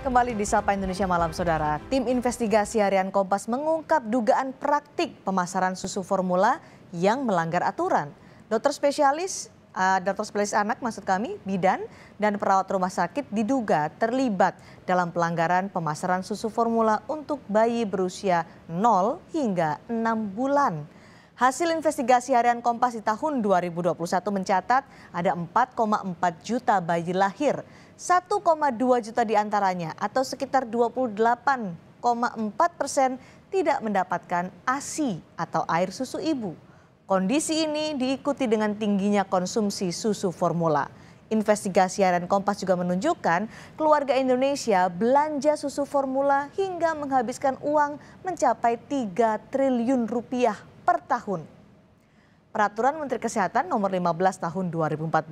Kembali di Sapa Indonesia Malam, Saudara. Tim investigasi harian Kompas mengungkap dugaan praktik pemasaran susu formula yang melanggar aturan. Dokter spesialis, uh, dokter spesialis anak maksud kami, bidan, dan perawat rumah sakit diduga terlibat dalam pelanggaran pemasaran susu formula untuk bayi berusia 0 hingga 6 bulan. Hasil investigasi harian Kompas di tahun 2021 mencatat ada 4,4 juta bayi lahir 1,2 juta diantaranya atau sekitar 28,4 persen tidak mendapatkan ASI atau air susu ibu. Kondisi ini diikuti dengan tingginya konsumsi susu formula. Investigasi Harian Kompas juga menunjukkan keluarga Indonesia belanja susu formula hingga menghabiskan uang mencapai 3 triliun rupiah per tahun. Peraturan Menteri Kesehatan Nomor 15 Tahun 2014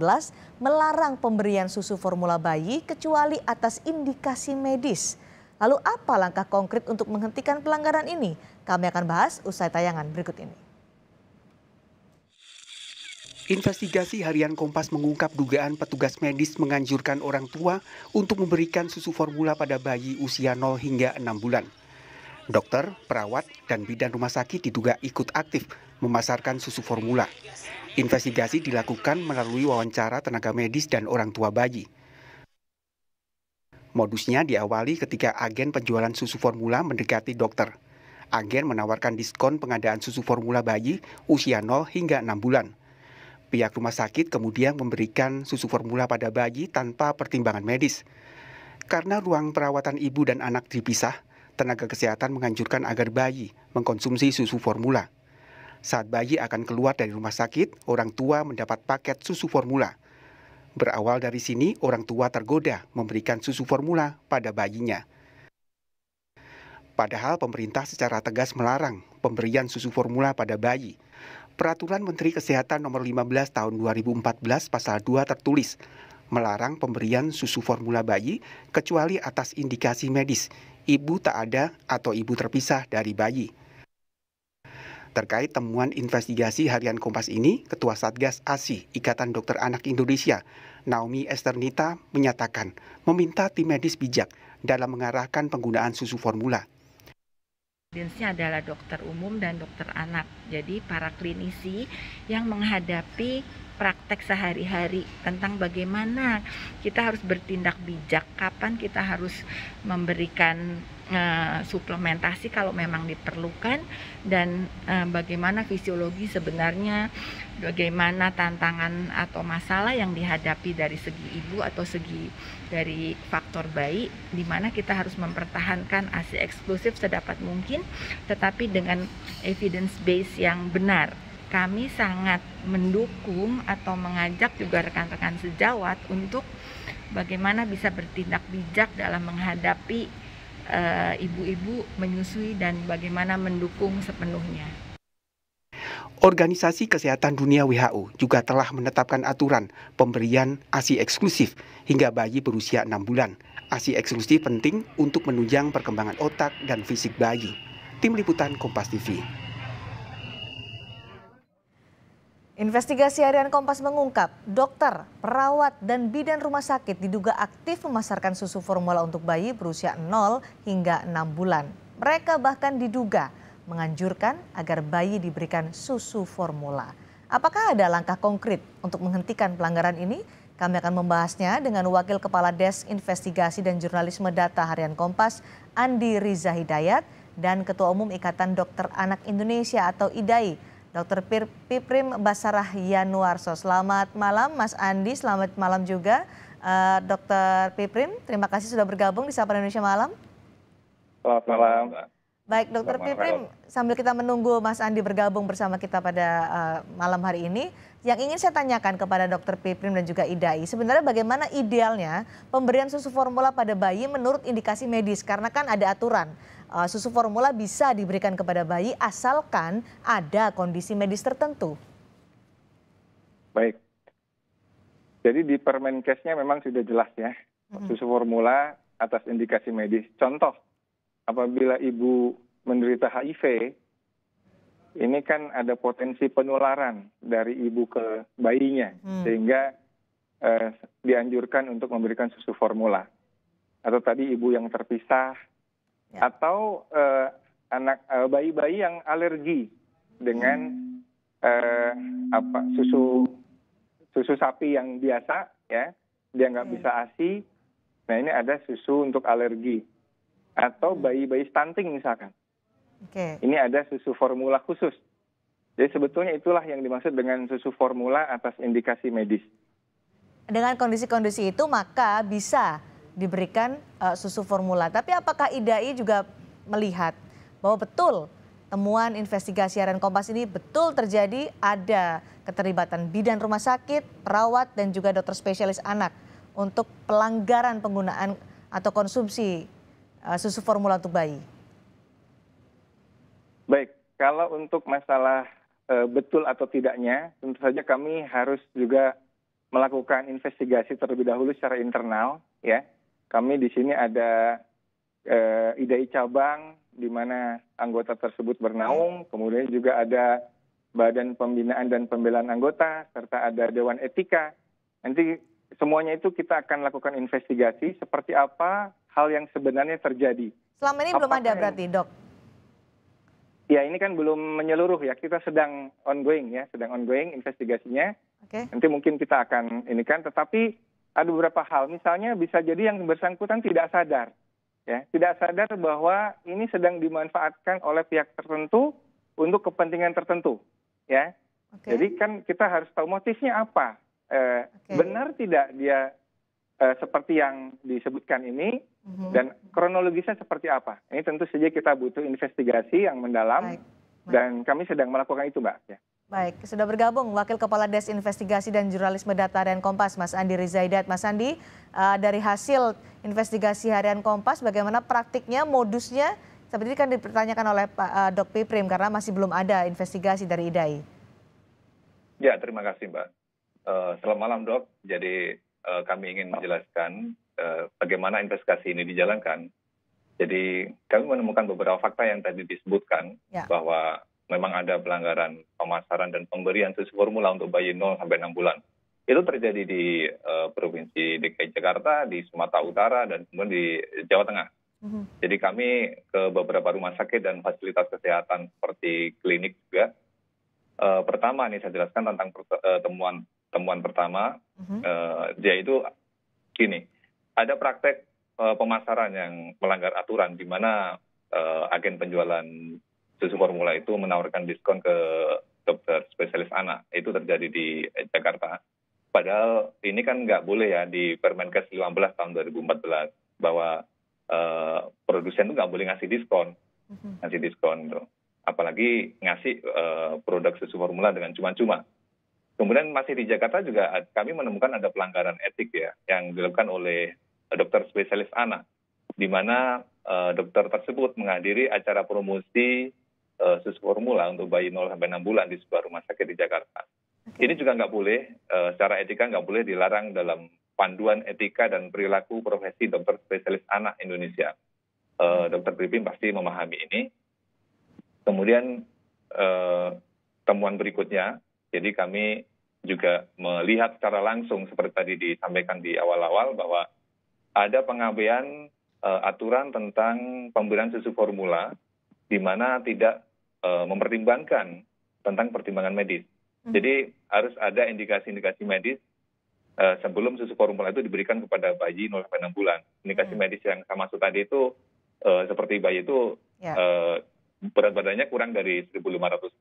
melarang pemberian susu formula bayi kecuali atas indikasi medis. Lalu apa langkah konkret untuk menghentikan pelanggaran ini? Kami akan bahas usai tayangan berikut ini. Investigasi harian Kompas mengungkap dugaan petugas medis menganjurkan orang tua untuk memberikan susu formula pada bayi usia 0 hingga 6 bulan. Dokter, perawat, dan bidan rumah sakit diduga ikut aktif memasarkan susu formula. Investigasi dilakukan melalui wawancara tenaga medis dan orang tua bayi. Modusnya diawali ketika agen penjualan susu formula mendekati dokter. Agen menawarkan diskon pengadaan susu formula bayi usia 0 hingga 6 bulan. Pihak rumah sakit kemudian memberikan susu formula pada bayi tanpa pertimbangan medis. Karena ruang perawatan ibu dan anak dipisah, tenaga kesehatan menganjurkan agar bayi mengkonsumsi susu formula. Saat bayi akan keluar dari rumah sakit, orang tua mendapat paket susu formula. Berawal dari sini, orang tua tergoda memberikan susu formula pada bayinya. Padahal pemerintah secara tegas melarang pemberian susu formula pada bayi. Peraturan Menteri Kesehatan Nomor 15 Tahun 2014 Pasal 2 tertulis, melarang pemberian susu formula bayi kecuali atas indikasi medis, ibu tak ada atau ibu terpisah dari bayi. Terkait temuan investigasi harian Kompas ini, Ketua Satgas ASI Ikatan Dokter Anak Indonesia, Naomi Esternita, menyatakan meminta tim medis bijak dalam mengarahkan penggunaan susu formula. Audiensnya adalah dokter umum dan dokter anak, jadi para klinisi yang menghadapi praktek sehari-hari tentang bagaimana kita harus bertindak bijak, kapan kita harus memberikan uh, suplementasi kalau memang diperlukan dan uh, bagaimana fisiologi sebenarnya, bagaimana tantangan atau masalah yang dihadapi dari segi ibu atau segi dari faktor bayi di mana kita harus mempertahankan ASI eksklusif sedapat mungkin tetapi dengan evidence base yang benar kami sangat mendukung atau mengajak juga rekan-rekan sejawat untuk bagaimana bisa bertindak bijak dalam menghadapi eh, ibu-ibu uh, menyusui dan bagaimana mendukung sepenuhnya. Organisasi Kesehatan Dunia WHO juga telah menetapkan aturan pemberian ASI eksklusif hingga bayi berusia 6 bulan. ASI eksklusif penting untuk menunjang perkembangan otak dan fisik bayi. Tim Liputan Kompas TV. Investigasi harian Kompas mengungkap, dokter, perawat, dan bidan rumah sakit diduga aktif memasarkan susu formula untuk bayi berusia 0 hingga 6 bulan. Mereka bahkan diduga menganjurkan agar bayi diberikan susu formula. Apakah ada langkah konkret untuk menghentikan pelanggaran ini? Kami akan membahasnya dengan Wakil Kepala Desk Investigasi dan Jurnalisme Data Harian Kompas, Andi Riza Hidayat, dan Ketua Umum Ikatan Dokter Anak Indonesia atau IDAI, Dr. Piprim Basarah Yanuarso. Selamat malam Mas Andi, selamat malam juga uh, eh, Dr. Piprim. Terima kasih sudah bergabung di Sapa Indonesia Malam. Selamat malam. Baik, Dr. Selamat Piprim, malam. sambil kita menunggu Mas Andi bergabung bersama kita pada uh, malam hari ini, yang ingin saya tanyakan kepada Dr. Piprim dan juga IDAI, sebenarnya bagaimana idealnya pemberian susu formula pada bayi menurut indikasi medis? Karena kan ada aturan. Eh, susu formula bisa diberikan kepada bayi asalkan ada kondisi medis tertentu? Baik. Jadi di Permenkesnya memang sudah jelas ya. Susu formula atas indikasi medis. Contoh, apabila ibu menderita HIV, ini kan ada potensi penularan dari ibu ke bayinya, hmm. sehingga eh, dianjurkan untuk memberikan susu formula. Atau tadi ibu yang terpisah Ya. atau eh, anak eh, bayi-bayi yang alergi dengan eh, apa susu susu sapi yang biasa ya dia nggak hmm. bisa asi nah ini ada susu untuk alergi atau hmm. bayi-bayi stunting misalkan okay. ini ada susu formula khusus jadi sebetulnya itulah yang dimaksud dengan susu formula atas indikasi medis dengan kondisi-kondisi itu maka bisa diberikan uh, susu formula. Tapi apakah IDAI juga melihat bahwa betul temuan investigasi harian Kompas ini betul terjadi ada keterlibatan bidan rumah sakit, perawat dan juga dokter spesialis anak untuk pelanggaran penggunaan atau konsumsi uh, susu formula untuk bayi. Baik, kalau untuk masalah uh, betul atau tidaknya, tentu saja kami harus juga melakukan investigasi terlebih dahulu secara internal ya kami di sini ada eh, IDAI cabang di mana anggota tersebut bernaung, kemudian juga ada Badan Pembinaan dan Pembelaan Anggota serta ada Dewan Etika. Nanti semuanya itu kita akan lakukan investigasi seperti apa hal yang sebenarnya terjadi. Selama ini Apakah belum ada berarti, Dok. Ya, ini kan belum menyeluruh ya. Kita sedang ongoing ya, sedang ongoing investigasinya. Okay. Nanti mungkin kita akan ini kan tetapi ada beberapa hal. Misalnya bisa jadi yang bersangkutan tidak sadar, ya, tidak sadar bahwa ini sedang dimanfaatkan oleh pihak tertentu untuk kepentingan tertentu, ya. Okay. Jadi kan kita harus tahu motifnya apa. Eh, okay. Benar tidak dia eh, seperti yang disebutkan ini mm-hmm. dan kronologisnya seperti apa? Ini tentu saja kita butuh investigasi yang mendalam Baik. Baik. dan kami sedang melakukan itu, Mbak. Ya. Baik, sudah bergabung Wakil Kepala Investigasi dan Jurnalisme Data dan Kompas, Mas Andi Rizaidat. Mas Andi, eh, dari hasil investigasi harian Kompas, bagaimana praktiknya, modusnya, seperti ini kan dipertanyakan oleh Pak eh, Dok Piprim, karena masih belum ada investigasi dari IDAI. Ya, terima kasih Mbak. Eh, selamat malam Dok. Jadi kami ingin menjelaskan bagaimana investigasi ini dijalankan. Jadi kami menemukan beberapa fakta yang tadi disebutkan, ya. bahwa memang ada pelanggaran pemasaran dan pemberian susu formula untuk bayi 0 sampai 6 bulan. Itu terjadi di uh, Provinsi DKI Jakarta, di Sumatera Utara, dan kemudian di Jawa Tengah. Mm-hmm. Jadi kami ke beberapa rumah sakit dan fasilitas kesehatan seperti klinik juga. Uh, pertama nih saya jelaskan tentang uh, temuan temuan pertama, mm-hmm. uh, yaitu gini, ada praktek uh, pemasaran yang melanggar aturan di mana uh, agen penjualan susu formula itu menawarkan diskon ke dokter spesialis anak. Itu terjadi di Jakarta. Padahal ini kan nggak boleh ya di Permenkes 15 tahun 2014 bahwa uh, produsen itu nggak boleh ngasih diskon, mm-hmm. ngasih diskon tuh. Apalagi ngasih uh, produk susu formula dengan cuma-cuma. Kemudian masih di Jakarta juga kami menemukan ada pelanggaran etik ya yang dilakukan oleh dokter spesialis anak, di mana uh, dokter tersebut menghadiri acara promosi uh, eh, susu formula untuk bayi 0 sampai 6 bulan di sebuah rumah sakit di Jakarta. Okay. Ini juga nggak boleh, uh, secara etika nggak boleh dilarang dalam panduan etika dan perilaku profesi dokter spesialis anak Indonesia. Uh, dokter Pipin pasti memahami ini. Kemudian uh, temuan berikutnya, jadi kami juga melihat secara langsung seperti tadi disampaikan di awal-awal bahwa ada pengabaian uh, aturan tentang pemberian susu formula di mana tidak uh, mempertimbangkan tentang pertimbangan medis. Hmm. Jadi harus ada indikasi-indikasi medis uh, sebelum susu formula itu diberikan kepada bayi 0 sampai 6 bulan. Indikasi hmm. medis yang saya maksud tadi itu uh, seperti bayi itu yeah. Ya. uh, berat badannya kurang dari 1.500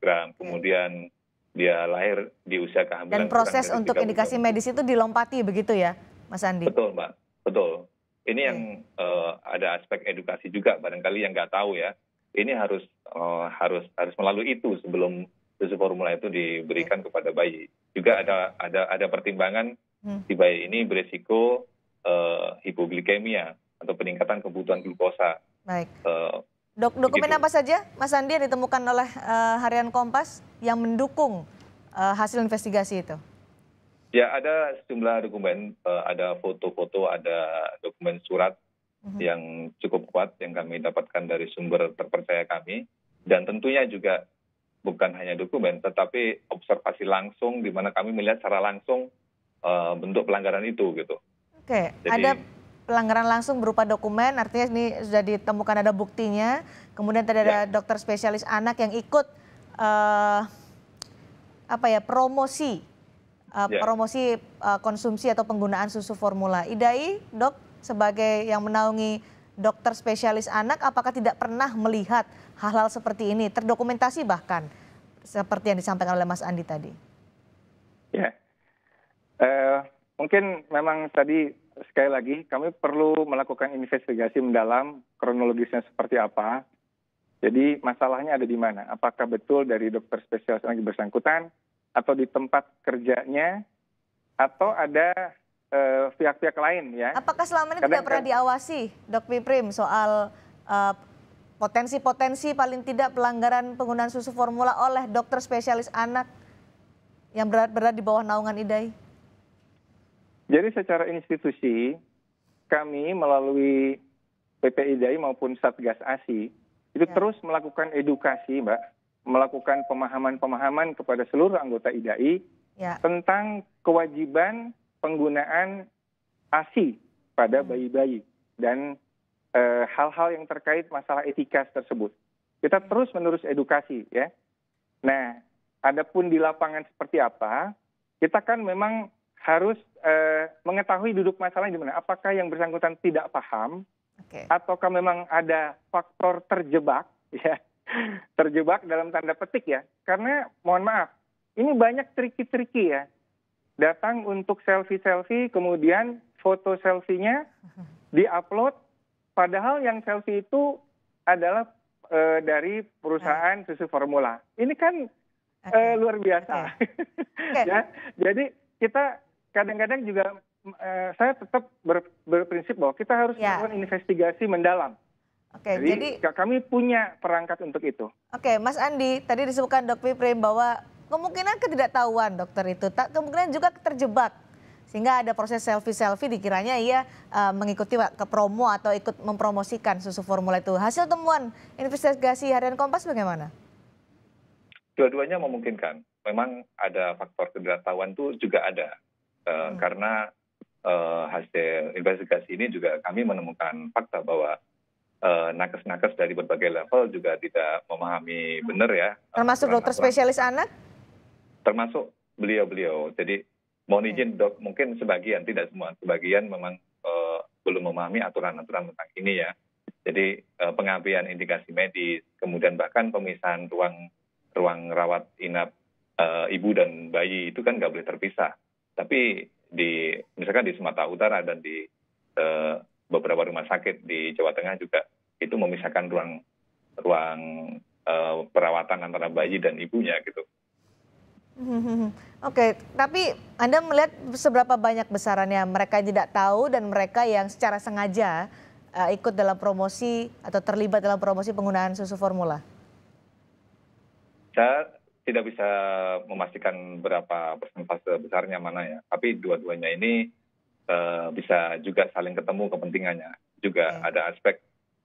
gram, kemudian yeah. dia lahir di usia kehamilan. Dan proses untuk indikasi medis itu dilompati begitu ya, Mas Andi? Betul, Mbak. Betul. Ini yang yang uh, ada aspek edukasi juga barangkali yang nggak tahu ya ini harus eh, harus harus melalui itu sebelum susu formula itu diberikan iya. kepada bayi. Juga ada ada ada pertimbangan hmm. si bayi ini beresiko eh, hipoglikemia atau peningkatan kebutuhan glukosa. Baik. Eh, Dok, dokumen begitu. apa saja, Mas Andi, yang ditemukan oleh uh, Harian Kompas yang mendukung uh, hasil investigasi itu? Ya, ada sejumlah dokumen, ada foto-foto, ada dokumen surat, Mhm. yang cukup kuat yang kami dapatkan dari sumber terpercaya kami dan tentunya juga bukan hanya dokumen tetapi observasi langsung di mana kami melihat secara langsung uh, bentuk pelanggaran itu gitu. Oke, Jadi, ada pelanggaran langsung berupa dokumen, artinya ini sudah ditemukan ada buktinya. Kemudian tadi ada ya. dokter spesialis anak yang ikut uh, apa ya promosi yeah. Uh, ya. promosi uh, konsumsi atau penggunaan susu formula. IDAI, dok, sebagai yang menaungi dokter spesialis anak, apakah tidak pernah melihat hal-hal seperti ini, terdokumentasi bahkan, seperti yang disampaikan oleh Mas Andi tadi? Ya, yeah. uh, mungkin memang tadi sekali lagi kami perlu melakukan investigasi mendalam kronologisnya seperti apa. Jadi masalahnya ada di mana? Apakah betul dari dokter spesialis anak bersangkutan atau di tempat kerjanya atau ada eh, pihak-pihak uh, lain ya. Apakah selama ini Kadang, tidak pernah diawasi, Dok Piprim, soal eh, potensi-potensi uh, paling tidak pelanggaran penggunaan susu formula oleh dokter spesialis anak yang berat berada di bawah naungan IDAI? Jadi secara institusi kami melalui PPIDAI maupun Satgas ASI itu ya. terus melakukan edukasi, Mbak, melakukan pemahaman-pemahaman kepada seluruh anggota IDAI ya. tentang kewajiban penggunaan ASI pada hmm. bayi-bayi dan eh, hal-hal e, yang terkait masalah etika tersebut. Kita hmm. terus menerus edukasi ya. Nah, adapun di lapangan seperti apa, kita kan memang harus e, mengetahui duduk masalahnya di mana. Apakah yang bersangkutan tidak paham okay. ataukah memang ada faktor terjebak ya terjebak dalam tanda petik ya. Karena mohon maaf, ini banyak triki-triki ya. Datang untuk selfie-selfie, kemudian foto selfie-nya di-upload. padahal yang selfie itu adalah e, dari perusahaan susu formula. Ini kan e, luar biasa. Okay. ya, jadi kita kadang-kadang juga eh, saya tetap berprinsip bahwa kita harus yeah. melakukan investigasi mendalam Oke, jadi, jadi kami punya perangkat untuk itu. Oke, Mas Andi, tadi disebutkan Dok Piprim bahwa kemungkinan ketidaktahuan dokter itu, tak kemungkinan juga terjebak sehingga ada proses selfie-selfie dikiranya ia uh, mengikuti ke promo atau ikut mempromosikan susu formula itu. Hasil temuan investigasi harian Kompas bagaimana? Dua-duanya memungkinkan. Memang ada faktor ketidaktahuan itu juga ada. Uh, hmm. Karena uh, hasil investigasi ini juga kami menemukan fakta bahwa Eh, nakes-nakes dari berbagai level juga tidak memahami benar ya. Eh, Termasuk dokter spesialis anak? Termasuk beliau-beliau. Jadi mohon iya. izin dok, mungkin sebagian tidak semua, sebagian memang uh, belum memahami aturan-aturan tentang ini ya. Jadi uh, indikasi medis, kemudian bahkan pemisahan ruang ruang rawat inap uh, ibu dan bayi itu kan nggak boleh terpisah. Tapi di misalkan di Sumatera Utara dan di beberapa rumah sakit di Jawa Tengah juga itu memisahkan ruang ruang uh, perawatan antara bayi dan ibunya gitu. Oke, okay. tapi Anda melihat seberapa banyak besarannya mereka yang tidak tahu dan mereka yang secara sengaja uh, ikut dalam promosi atau terlibat dalam promosi penggunaan susu formula? Saya tidak bisa memastikan berapa persentase besarnya mana ya, tapi dua-duanya ini Eh, bisa juga saling ketemu kepentingannya. Juga hmm. ada aspek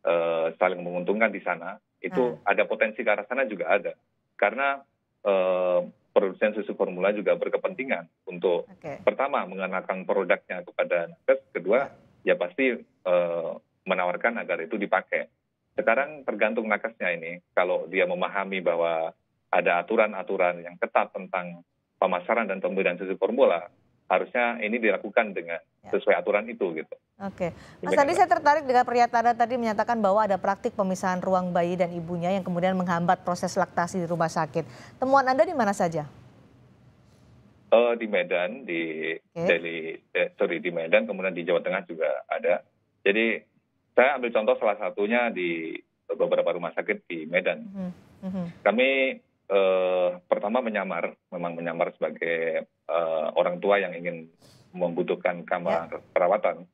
uh, saling menguntungkan di sana. Itu hmm. ada potensi ke arah sana juga ada. Karena uh, produsen susu formula juga berkepentingan untuk okay. pertama mengenakan produknya kepada nakes, kedua ya, ya pasti uh, menawarkan agar itu dipakai. Sekarang tergantung nakesnya ini, kalau dia memahami bahwa ada aturan-aturan yang ketat tentang pemasaran dan pembelian susu formula, harusnya ini dilakukan dengan Ya. sesuai aturan itu gitu. Oke, Mas Andi saya tertarik dengan pernyataan tadi menyatakan bahwa ada praktik pemisahan ruang bayi dan ibunya yang kemudian menghambat proses laktasi di rumah sakit. Temuan Anda di mana saja? Uh, di Medan, di okay. Delhi, eh, sorry di Medan, kemudian di Jawa Tengah juga ada. Jadi saya ambil contoh salah satunya di beberapa rumah sakit di Medan. Mm -hmm. Kami eh, pertama menyamar, memang menyamar sebagai eh, orang tua yang ingin membutuhkan kamar ya. perawatan.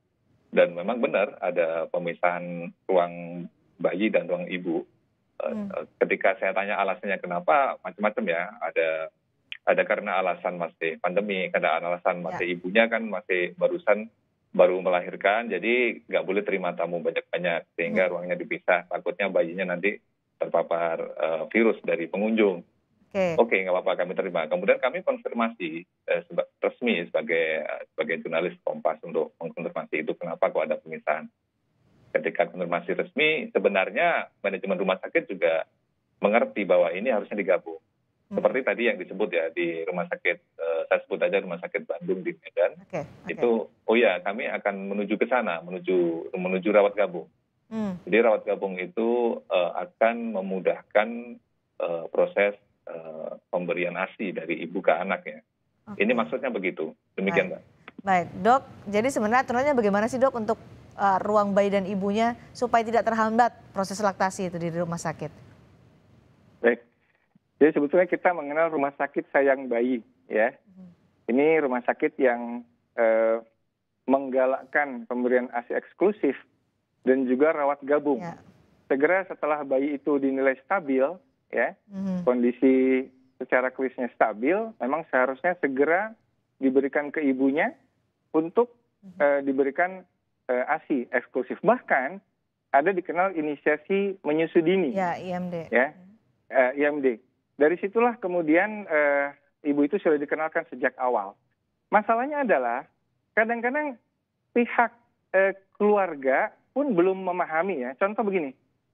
Dan memang benar ada pemisahan ruang bayi dan ruang ibu. Eh, hmm. Eh, ketika saya tanya alasannya kenapa, macam-macam ya. Ada ada karena alasan masih pandemi, karena alasan masih ya. ibunya kan masih barusan baru melahirkan, jadi nggak boleh terima tamu banyak-banyak sehingga hmm. ruangnya dipisah. Takutnya bayinya nanti terpapar uh, virus dari pengunjung. Oke, okay. nggak apa-apa kami terima. Kemudian kami konfirmasi eh, seba resmi sebagai eh, sebagai jurnalis Kompas untuk mengkonfirmasi itu kenapa kok ada pemisahan. Ketika konfirmasi resmi, sebenarnya manajemen rumah sakit juga mengerti bahwa ini harusnya digabung. Hmm. Seperti tadi yang disebut ya di rumah sakit, eh, saya sebut aja rumah sakit Bandung di Medan. Okay. Okay. Itu, oh ya, kami akan menuju ke sana, menuju menuju rawat gabung. Hmm. Jadi rawat gabung itu eh, akan memudahkan eh, proses Eh, pemberian ASI dari ibu ke anaknya. Okay. Ini maksudnya begitu. Demikian, Baik. Mbak. Baik, Dok. Jadi sebenarnya aturannya bagaimana sih, Dok, untuk uh, ruang bayi dan ibunya supaya tidak terhambat proses laktasi itu di rumah sakit? Baik. Jadi sebetulnya kita mengenal rumah sakit sayang bayi, ya. Mhm. Ini rumah sakit yang uh, menggalakkan pemberian ASI eksklusif dan juga rawat gabung. Ya. Segera setelah bayi itu dinilai stabil, ya mm-hmm. kondisi secara klinisnya stabil, memang seharusnya segera diberikan ke ibunya untuk uh, diberikan uh, eh, ASI eksklusif. Bahkan ada dikenal inisiasi menyusu dini. Ya, IMD. Ya, uh, eh, IMD. Dari situlah kemudian uh, ibu itu sudah dikenalkan sejak awal. Masalahnya adalah kadang-kadang pihak uh, keluarga pun belum memahami ya. Contoh begini,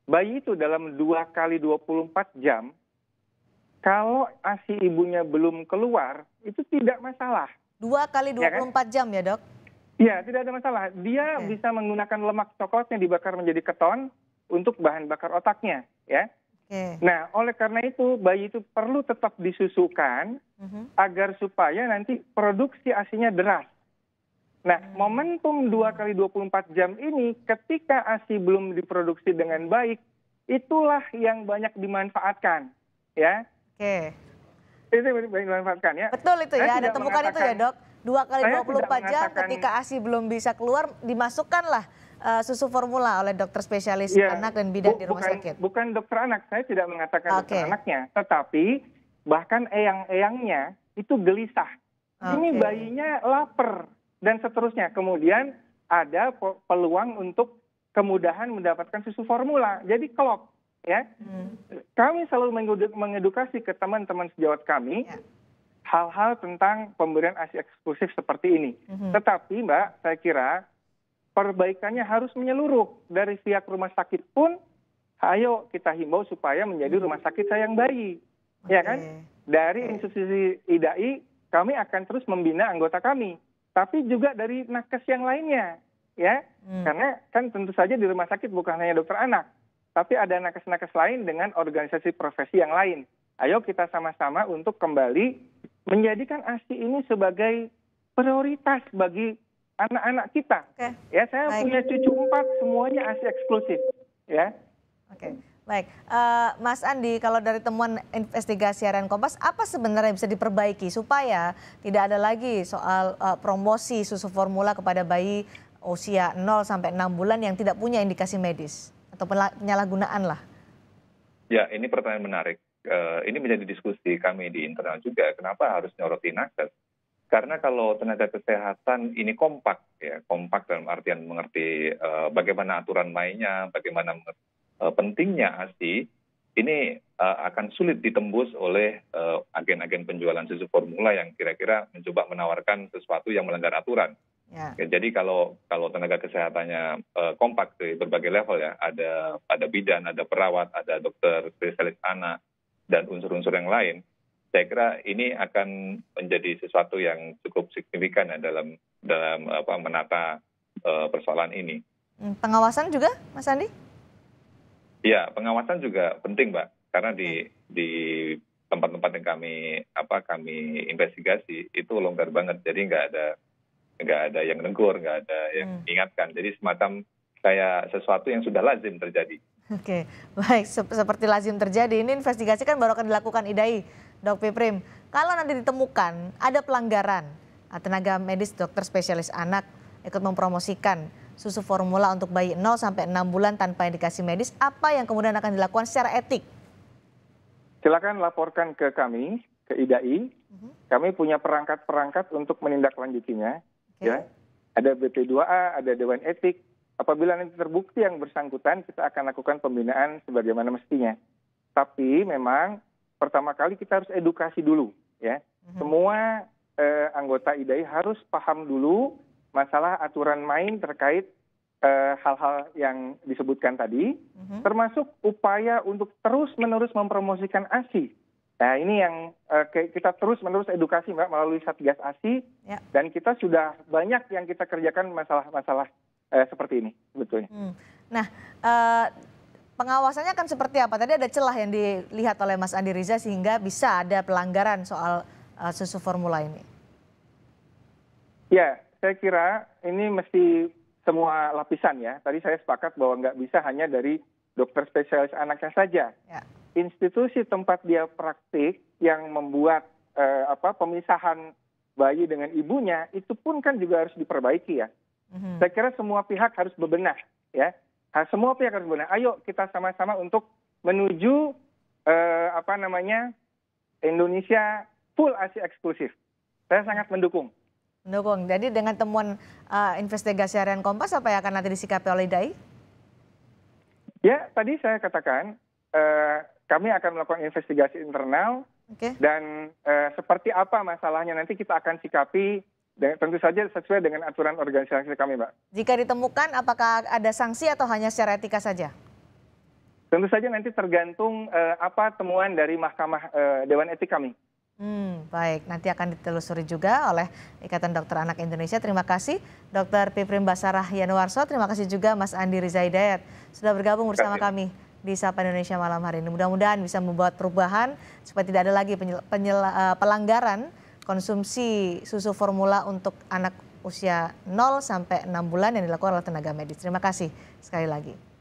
bayi itu dalam dua kali 24 jam, kalau ASI ibunya belum keluar, itu tidak masalah. Dua kali 24 ya kan? jam ya dok? Iya, tidak ada masalah. Dia okay. bisa menggunakan lemak coklat yang dibakar menjadi keton untuk bahan bakar otaknya, ya. Okay. Nah, oleh karena itu bayi itu perlu tetap disusukan uh mhm. -huh. agar supaya nanti produksi asinya deras. Nah, momentum 2 kali 24 jam ini ketika ASI belum diproduksi dengan baik, itulah yang banyak dimanfaatkan, ya. Oke. Itu yang banyak dimanfaatkan ya. Betul itu ya, saya ya, ada temukan itu ya, Dok. 2 kali 24 jam ketika ASI belum bisa keluar dimasukkanlah uh, susu formula oleh dokter spesialis ya, anak dan bidan bu, di rumah bukan, sakit. Bukan dokter anak, saya tidak mengatakan okay. dokter anaknya, tetapi bahkan eyang-eyangnya itu gelisah. Okay. Ini bayinya lapar dan seterusnya. Kemudian ada peluang untuk kemudahan mendapatkan susu formula. Jadi klok ya. Hmm. Kami selalu mengedukasi ke teman-teman sejawat kami hal ya. hal-hal tentang pemberian ASI eksklusif seperti ini. Hmm. Tetapi Mbak, saya kira perbaikannya harus menyeluruh dari pihak rumah sakit pun ayo kita himbau supaya menjadi rumah hmm. sakit sayang bayi. Okay. Ya kan? Dari institusi IDAI kami akan terus membina anggota kami tapi juga dari nakes yang lainnya ya hmm. karena kan tentu saja di rumah sakit bukan hanya dokter anak tapi ada nakes-nakes lain dengan organisasi profesi yang lain ayo kita sama-sama untuk kembali menjadikan ASI ini sebagai prioritas bagi anak-anak kita okay. ya saya Baik. punya cucu empat semuanya ASI eksklusif ya oke okay. Baik, uh, Mas Andi, kalau dari temuan investigasi harian Kompas, apa sebenarnya bisa diperbaiki supaya tidak ada lagi soal uh, promosi susu formula kepada bayi usia 0 sampai 6 bulan yang tidak punya indikasi medis atau penyalahgunaan lah? Ya, ini pertanyaan menarik. Uh, ini menjadi diskusi kami di internal juga. Kenapa harus nyoroti nakes? Karena kalau tenaga kesehatan ini kompak, ya kompak dalam artian mengerti uh, bagaimana aturan mainnya, bagaimana mengerti Eh, pentingnya ASI ini eh, akan sulit ditembus oleh eh, agen-agen penjualan susu formula yang kira-kira mencoba menawarkan sesuatu yang melanggar aturan. Ya. ya. Jadi kalau kalau tenaga kesehatannya uh, kompak di berbagai level ya, ada ada bidan, ada perawat, ada dokter spesialis anak dan unsur-unsur yang lain, saya kira ini akan menjadi sesuatu yang cukup signifikan ya dalam dalam apa menata uh, persoalan ini. Hmm, pengawasan juga, Mas Andi? Ya, pengawasan juga penting, Mbak. Karena di iya. di tempat-tempat yang kami apa kami investigasi itu longgar banget. Jadi nggak ada nggak ada yang negur, nggak ada yang hmm. ingatkan. Jadi semacam kayak sesuatu yang sudah lazim terjadi. Oke, baik. Seperti lazim terjadi, ini investigasi kan baru akan dilakukan IDAI, Dok Piprim. Kalau nanti ditemukan ada pelanggaran, tenaga medis dokter spesialis anak ikut mempromosikan susu formula untuk bayi 0 sampai 6 bulan tanpa indikasi medis, apa yang kemudian akan dilakukan secara etik? Silakan laporkan ke kami, ke IDAI. Uh-huh. Mhm. Kami punya perangkat-perangkat untuk menindaklanjutinya. Okay. Ya. Ada BP2A, ada Dewan Etik. Apabila nanti terbukti yang bersangkutan, kita akan lakukan pembinaan sebagaimana mestinya. Tapi memang pertama kali kita harus edukasi dulu, ya. Uh-huh. Semua eh, anggota IDAI harus paham dulu masalah aturan main terkait eh, hal-hal uh, yang disebutkan tadi, mm-hmm. termasuk upaya untuk terus-menerus mempromosikan ASI. Nah, ini yang uh, kita terus-menerus edukasi, Mbak, melalui Satgas ASI, ya. dan kita sudah banyak yang kita kerjakan masalah-masalah uh, seperti ini, sebetulnya. Hmm. Nah, uh, pengawasannya kan seperti apa? Tadi ada celah yang dilihat oleh Mas Andi Riza sehingga bisa ada pelanggaran soal uh, susu formula ini. Ya, saya kira ini mesti semua lapisan ya. Tadi saya sepakat bahwa nggak bisa hanya dari dokter spesialis anaknya saja. Ya. Institusi tempat dia praktik yang membuat eh, apa pemisahan bayi dengan ibunya itu pun kan juga harus diperbaiki ya. Mm-hmm. Saya kira semua pihak harus bebenah ya. Nah, semua pihak harus bebenah. Ayo kita sama-sama untuk menuju eh, apa namanya Indonesia full ASI eksklusif. Saya sangat mendukung. Mendukung. Jadi dengan temuan uh, investigasi harian Kompas apa yang akan nanti disikapi oleh DAI? Ya, tadi saya katakan uh, kami akan melakukan investigasi internal okay. dan uh, seperti apa masalahnya nanti kita akan sikapi dan tentu saja sesuai dengan aturan organisasi kami, Mbak. Jika ditemukan, apakah ada sanksi atau hanya secara etika saja? Tentu saja nanti tergantung uh, apa temuan dari Mahkamah uh, Dewan Etik kami. Hmm, baik, nanti akan ditelusuri juga oleh Ikatan Dokter Anak Indonesia. Terima kasih Dr. Piprim Basarah Yanuarso, terima kasih juga Mas Andi Rizaidayat sudah bergabung bersama kami di Sapa Indonesia malam hari ini. Mudah-mudahan bisa membuat perubahan supaya tidak ada lagi penyel, eh, pelanggaran konsumsi susu formula untuk anak usia 0 sampai 6 bulan yang dilakukan oleh tenaga medis. Terima kasih sekali lagi.